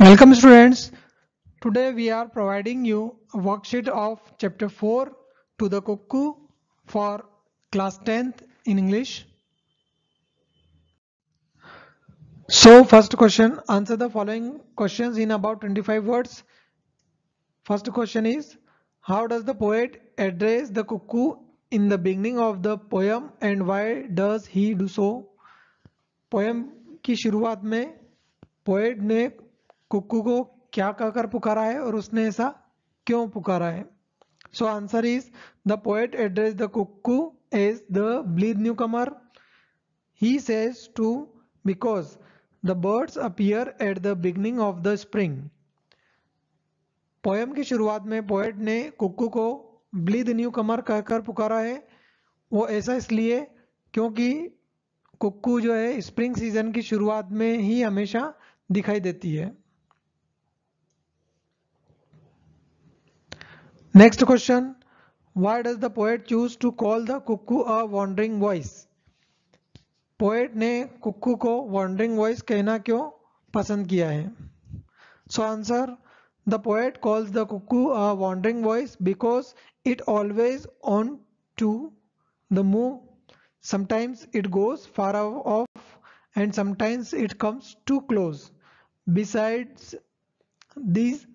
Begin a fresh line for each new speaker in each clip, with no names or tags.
Welcome students. Today we are providing you a worksheet of chapter 4 to the cuckoo for class 10th in English. So first question answer the following questions in about 25 words. First question is how does the poet address the cuckoo in the beginning of the poem and why does he do so? Poem ki शुरुआत mein poet ne Kuku को क्या कहकर पुकारा है और उसने ऐसा क्यों पुकारा है so answer is the poet address the cuckoo as the blithe new comer he says to because the birds appear at the beginning of the spring poem की शुरुआत में पोएट ने कुक्कू को ब्लीद न्यू कमर कहकर पुकारा है वो ऐसा इसलिए क्योंकि कुक्कू जो है स्प्रिंग सीजन की शुरुआत में ही हमेशा दिखाई देती है Next question. Why does the poet choose to call the cuckoo a wandering voice? Poet ne cuckoo ko wandering voice kehna kyo pasand kia hai? So answer. The poet calls the cuckoo a wandering voice because it always on to the move. Sometimes it goes far off and sometimes it comes too close. Besides these,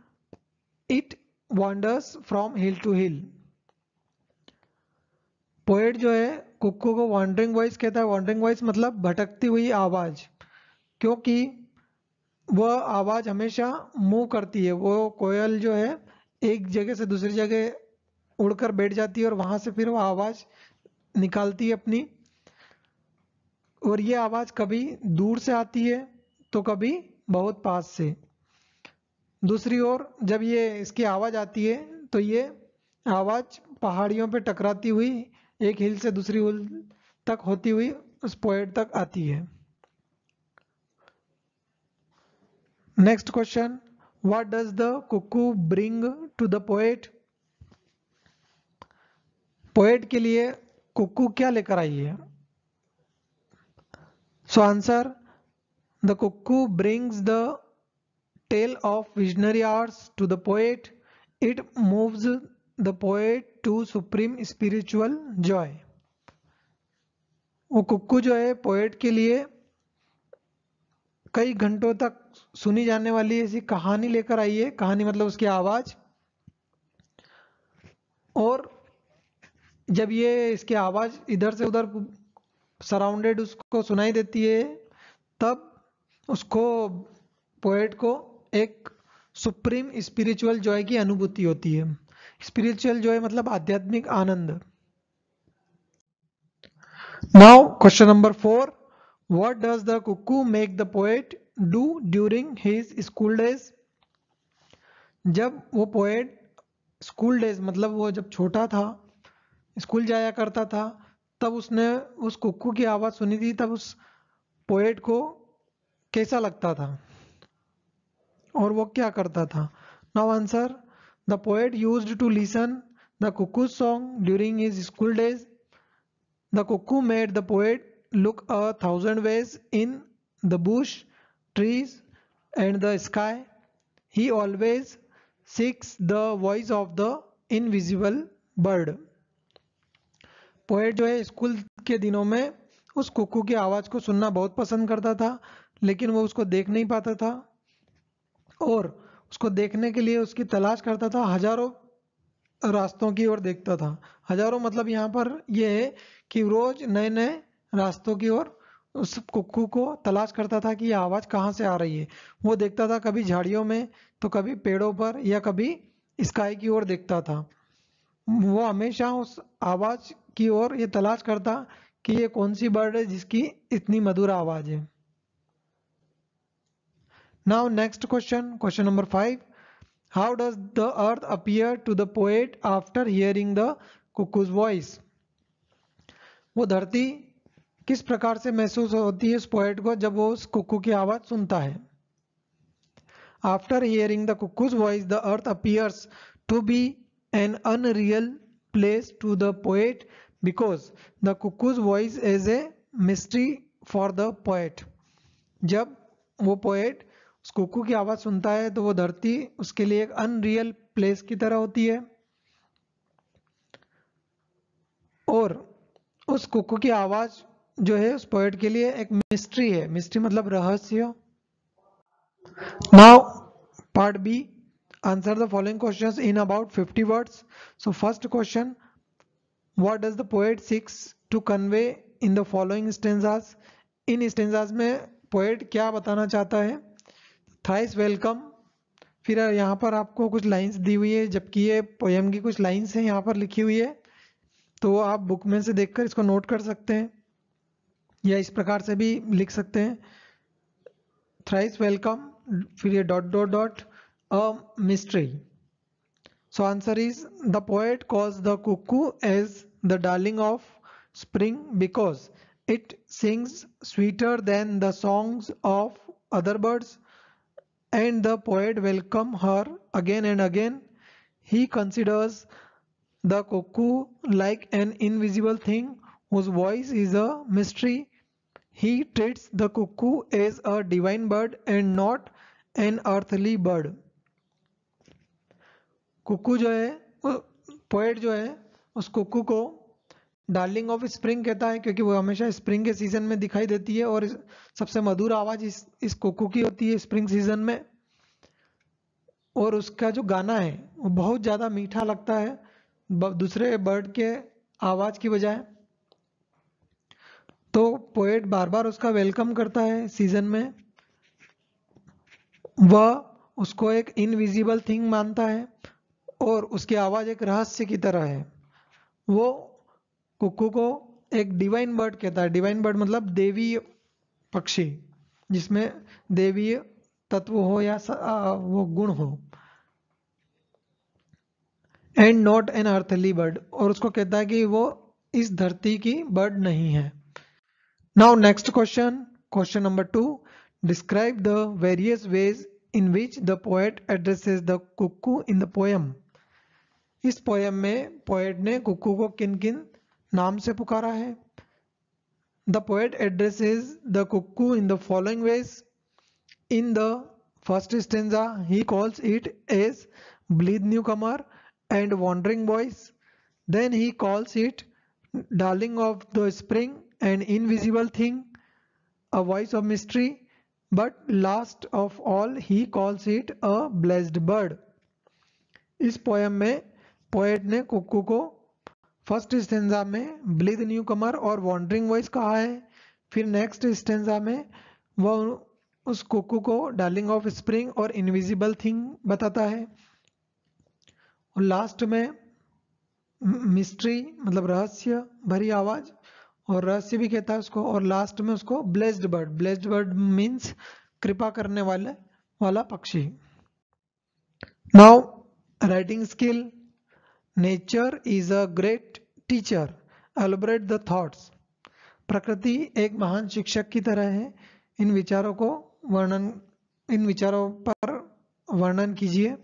it wanders from hill to hill poet जो है कुक्कू को wandering voice कहता है wandering voice मतलब भटकती हुई आवाज़ क्योंकि वह आवाज़ हमेशा मूव करती है वो कोयल जो है एक जगह से दूसरी जगह उड़कर बैठ जाती है और वहाँ से फिर वह आवाज़ निकालती है अपनी और ये आवाज़ कभी दूर से आती है तो कभी बहुत पास से दूसरी ओर जब ये इसकी आवाज़ आती है तो ये आवाज़ पहाड़ियों पे टकराती हुई एक हिल से दूसरी हिल तक होती हुई उस पॉइंट तक आती है next question what does the cuckoo bring to the poet poet के लिए कुकू क्या लेकर आई है so answer the cuckoo brings the tale of visionary hours to the poet. It moves the poet to supreme spiritual joy. वो कुक्कू जो है poet के लिए कई घंटों तक सुनी जाने वाली ऐसी कहानी लेकर आई है कहानी मतलब उसकी आवाज और जब ये इसकी आवाज इधर से उधर सराउंडेड उसको सुनाई देती है तब उसको पोएट को एक सुप्रीम स्पिरिचुअल जॉय की अनुभूति होती है स्पिरिचुअल जॉय मतलब आध्यात्मिक आनंद now question number four what does the cuckoo make the poet do during his school days जब वो पोएट स्कूल डेज मतलब वो जब छोटा था स्कूल जाया करता था तब उसने उस कुक्कू की आवाज़ सुनी थी तब उस पोएट को कैसा लगता था और वो क्या करता था now answer the poet use to listen the cuckoo song during his school days the cuckoo made the poet look a thousand ways in the bush trees and the sky he always seeks the voice of the invisible bird poet जो है school के दिनों में उस कुकू की आवाज़ को सुनना बहुत पसंद करता था लेकिन वो उसको देख नहीं पाता था और उसको देखने के लिए उसकी तलाश करता था हजारों रास्तों की ओर देखता था हजारों मतलब यहाँ पर यह है कि रोज नए नए रास्तों की ओर उस कुक्कू को तलाश करता था कि यह आवाज़ कहाँ से आ रही है वो देखता था कभी झाड़ियों में तो कभी पेड़ों पर या कभी स्काई की ओर देखता था वो हमेशा उस आवाज़ की ओर ये तलाश करता कि ये कौन सी बर्ड है जिसकी इतनी मधुर आवाज़ है now next question question number 5 how does the earth appear to the poet after hearing the cuckoo's voice वो धरती किस प्रकार से महसूस होती है उस पोएट को जब वो उस कुकू की आवाज सुनता है after hearing the cuckoo's voice the earth appears to be an unreal place to the poet because the cuckoo's voice as a mystery for the poet जब वो पोएट स्कोकू की आवाज सुनता है तो वो धरती उसके लिए एक अनरियल प्लेस की तरह होती है और उस कुकू की आवाज जो है उस पोएट के लिए एक मिस्ट्री है मिस्ट्री मतलब रहस्य now part B answer the following questions in about 50 words so first question what does the poet seeks to convey in the following stanzas in stanzas में पोएट क्या बताना चाहता है थ्राइस वेलकम फिर यहाँ पर आपको कुछ लाइंस दी हुई है जबकि ये पोएम की कुछ लाइंस हैं यहाँ पर लिखी हुई है तो आप बुक में से देखकर इसको नोट कर सकते हैं या इस प्रकार से भी लिख सकते हैं थ्राइस वेलकम फिर ये dot dot dot a mystery so answer is the poet calls the cuckoo as the darling of spring because it sings sweeter than the songs of other birds and the poet welcome her again and again. He considers the cuckoo like an invisible thing whose voice is a mystery. He treats the cuckoo as a divine bird and not an earthly bird. cuckoo jo hai poet jo hai us cuckoo ko darling of spring कहता है क्योंकि वो हमेशा spring के season में दिखाई देती है और सबसे मधुर आवाज इस इस कोको की होती है स्प्रिंग सीजन में और उसका जो गाना है वो बहुत ज़्यादा मीठा लगता है दूसरे बर्ड के आवाज की बजाय तो पोएट बार बार उसका वेलकम करता है सीजन में वह उसको एक इनविजिबल थिंग मानता है और उसकी आवाज़ एक रहस्य की तरह है वो कुकू को एक डिवाइन बर्ड कहता है डिवाइन बर्ड मतलब देवीय पक्षी जिसमें देवी तत्व हो या वो गुण हो and not an earthly bird और उसको कहता है कि वो इस धरती की बर्ड नहीं है now next question question number two describe the various ways in which the poet addresses the cuckoo in the poem इस पोएम में पोएट ने कुकू को किन किन नाम से पुकारा है the poet address is the cuckoo in the following ways in the first stanza he calls it as blithe new comer and wandering voice then he calls it darling of the spring, an invisible thing a voice of mystery but last of all he calls it a blessed bird इस poem में poet ने cuckoo को first stanza में ब्लिद new कमर और wandering voice कहा है फिर next stanza में वह उस कोको को डार्लिंग ऑफ स्प्रिंग और इनविजिबल थिंग बताता है और लास्ट में मिस्ट्री मतलब रहस्य भरी आवाज और रहस्य भी कहता है उसको और लास्ट में उसको blessed bird blessed bird means कृपा करने वाले वाला पक्षी now writing skill nature is a great teacher elaborate the thoughts प्रकृति एक महान शिक्षक की तरह है इन विचारों को वर्णन इन विचारों पर वर्णन कीजिए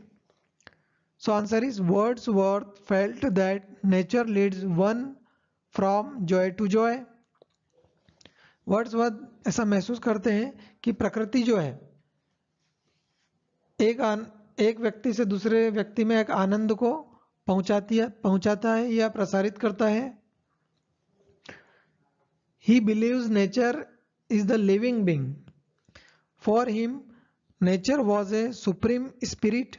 so answer is Wordsworth felt that nature leads one from joy to joy Wordsworth ऐसा महसूस करते हैं कि प्रकृति जो है एक आन, एक व्यक्ति से दूसरे व्यक्ति में एक आनंद को पहुंचाती है पहुंचाता है या प्रसारित करता है he believes nature is the living being for him nature was a supreme spirit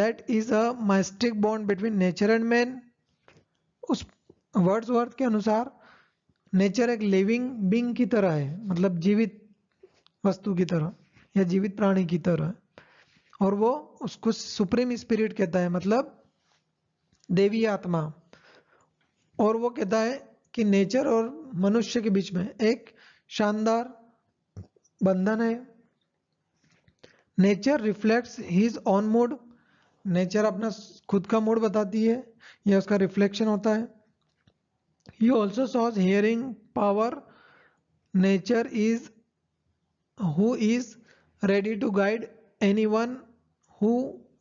that is a mystic bond between nature and man उस वर्ड्स वर्थ के अनुसार नेचर एक लिविंग बींग की तरह है मतलब जीवित वस्तु की तरह या जीवित प्राणी की तरह और वो उसको सुप्रीम स्पिरिट कहता है मतलब देवी आत्मा और वो कहता है कि नेचर और मनुष्य के बीच में एक शानदार बंधन है nature reflects his own mood nature अपना खुद का मूड बताती है या उसका रिफ्लेक्शन होता है he also shows healing power nature is who is ready to guide anyone who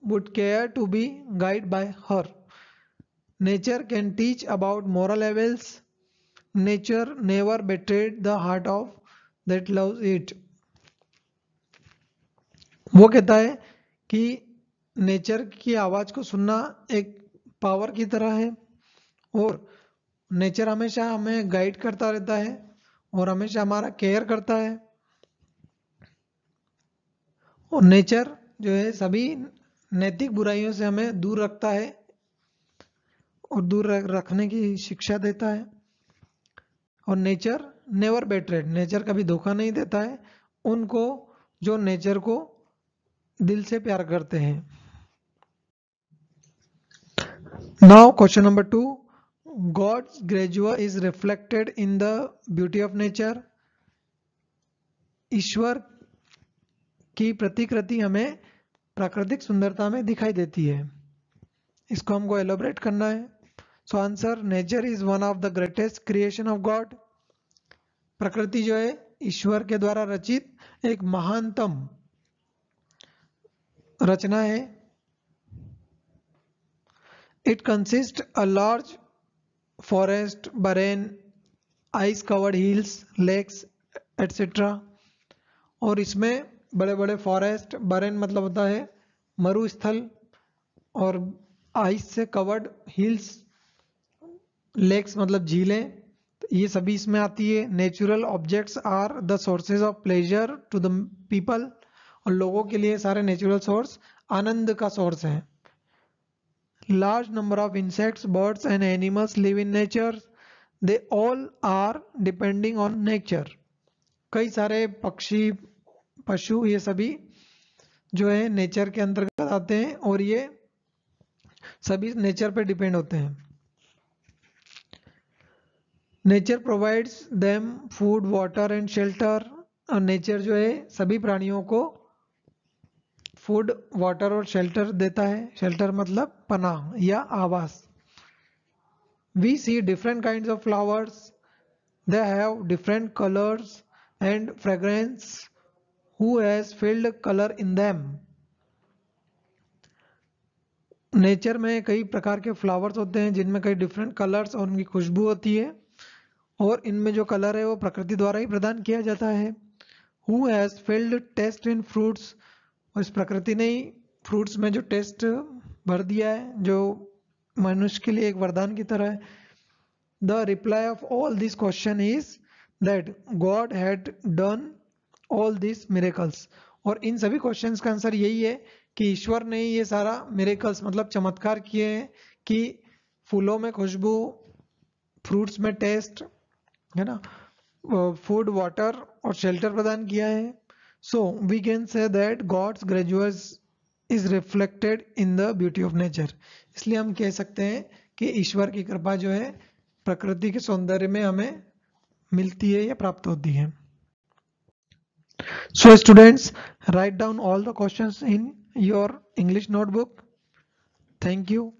would care to be guide by her Nature can teach about moral levels. Nature never betrayed the heart of that loves it. वो कहता है कि nature की आवाज को सुनना एक power की तरह है और नेचर हमेशा हमें गाइड करता रहता है और हमेशा हमारा केयर करता है और नेचर जो है सभी नैतिक बुराइयों से हमें दूर रखता है और दूर रखने की शिक्षा देता है और नेचर नेवर बेटरेड नेचर कभी धोखा नहीं देता है उनको जो नेचर को दिल से प्यार करते हैं now question number two God's gracious is reflected in the beauty of nature ईश्वर की प्रतिकृति हमें प्राकृतिक सुंदरता में दिखाई देती है इसको हमको एलोबरेट करना है so answer nature is one of the greatest creation of God प्रकृति जो है ईश्वर के द्वारा रचित एक महानतम रचना है it consist a large forest barren ice covered hills lakes etcetera और इसमें बड़े बड़े फॉरेस्ट बरेन मतलब होता है मरुस्थल और आइस से कवर्ड हिल्स लेक्स मतलब झीलें तो ये सभी इसमें आती है natural objects are the sources of pleasure to the people और लोगों के लिए सारे नेचुरल सोर्स आनंद का सोर्स है large number of insects birds and animals live in nature they all are depending on nature कई सारे पक्षी पशु ये सभी जो है नेचर के अंतर्गत आते हैं और ये सभी नेचर पे डिपेंड होते हैं nature provides them food water and shelter और नेचर जो है सभी प्राणियों को फूड वाटर और शेल्टर देता है शेल्टर मतलब पनाह या आवास we see different kind of flowers they have different colours and fragrance who has filled colour in them nature में कई प्रकार के फ्लावर्स होते हैं जिनमें कई डिफरेंट कलर्स और उनकी खुशबू होती है और इनमें जो कलर है वो प्रकृति द्वारा ही प्रदान किया जाता है who has filled taste in fruits और इस प्रकृति ने ही फ्रूट्स में जो टेस्ट भर दिया है जो मनुष्य के लिए एक वरदान की तरह है the reply of all this question is that God had done all this miracles और इन सभी क्वेश्चन का आंसर यही है कि ईश्वर ने ये सारा मेरेकल्स मतलब चमत्कार किए हैं कि फूलों में खुशबू फ्रूट्स में टेस्ट है ना फूड uh, वाटर और शेल्टर प्रदान किया है so we can say that God's gracious is reflected in the beauty of nature इसलिए हम कह सकते हैं कि ईश्वर की कृपा जो है प्रकृति के सौंदर्य में हमें मिलती है या प्राप्त होती है so students write down all the question in your English notebook thank you